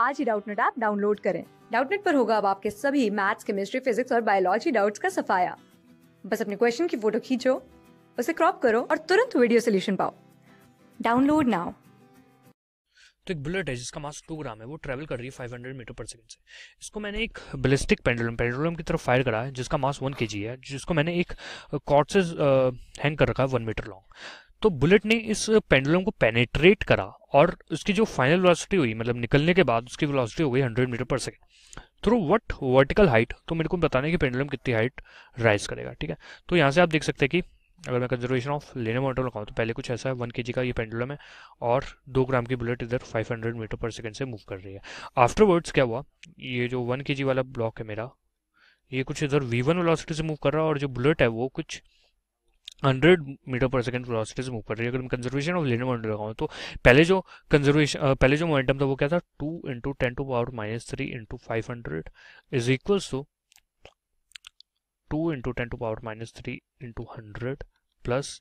आज ही Doubtnet app download करें डाउटनेट पर होगा अब आपके सभी मैथ्स केमिस्ट्री फिजिक्स और बायोलॉजी डाउट्स का सफाया बस अपने क्वेश्चन की फोटो खींचो उसे क्रॉप करो और तुरंत वीडियो सोल्यूशन पाओ डाउनलोड नाउ तो एक बुलेट है जिसका मास टू ग्राम है वो ट्रेवल कर रही है 500 मीटर पर सेकंड से इसको मैंने एक बलिस्टिक पेंडुलम पेंडुलम की तरफ फायर करा है जिसका मास वन के है जिसको मैंने एक कॉर्ड से हैंग कर रखा है वन मीटर लॉन्ग तो बुलेट ने इस पेंडुलम को पेनेट्रेट करा और उसकी जो फाइनल वेलोसिटी हुई मतलब निकलने के बाद उसकी वेलोसिटी हो गई hundred metre per second through what vertical height तो मेरे को बताने की पेंडुलम कितनी हाइट राइज करेगा ठीक है तो यहाँ से आप देख सकते हैं कि अगर मैं कंजर्वेशन ऑफ लेने मोटर लगाऊँ तो पहले कुछ ऐसा है वन के का ये पेंडुलम है और दो ग्राम की बुलेट इधर 500 मीटर पर सेकेंड से मूव कर रही है आफ्टरवर्ड्स क्या हुआ ये जो वन के वाला ब्लॉक है मेरा ये कुछ इधर वी वन से मूव कर रहा है और जो बुलेट है वो कुछ hundred metre per second velocity से मूव कर रही है अगर मैं कंजर्वेशन ऑफ लिनियर मोमेंटम लगाऊँ तो पहले जो कंजर्वेशन पहले जो मोमेंटम था वो क्या था two into ten to power minus three into five hundred is equals to two into ten to power minus three into hundred plus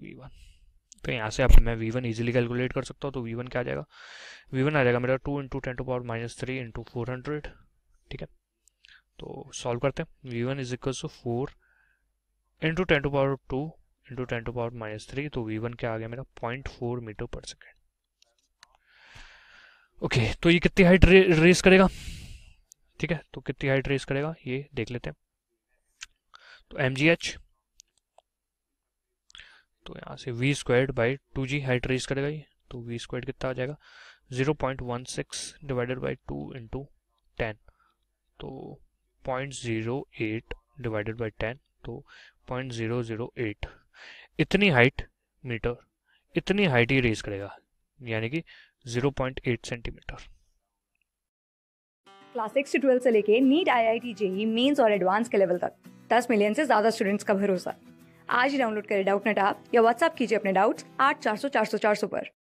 v one तो यहाँ से आप मैं वी वन ईजिली कैलकुलेट कर सकता हूँ तो वी वन क्या आ जाएगा वी वन आ जाएगा मेरा two into ten to power minus three into four hundred ठीक है तो सॉल्व करते हैं v one is equals to four into ten to power two into ten to power minus three तो वी वन क्या आ गया मेरा point four metre per second okay तो ये कितनी हाइट रे, रेस करेगा ठीक है तो कितनी हाइट रेस करेगा ये देख लेते हैं तो एम जी एच तो यहाँ से v squared by two g height raise करेगा ये तो वी स्क्वाड कितना आ जाएगा zero point one six divided by two into ten तो point zero eight divided by ten तो पॉइंट जीरो जीरो एट इतनी हाइट मीटर इतनी हाइट ही रेज करेगा यानी कि zero point eight centimetre class six से ट्वेल्थ से लेके NEET I I T JEE mains और एडवांस के लेवल तक दस मिलियन से ज्यादा स्टूडेंट्स का भरोसा आज ही डाउनलोड करें डाउट नेट आप या व्हाट्सअप कीजिए अपने डाउट्स आठ चार सौ चार सौ चार सौ पर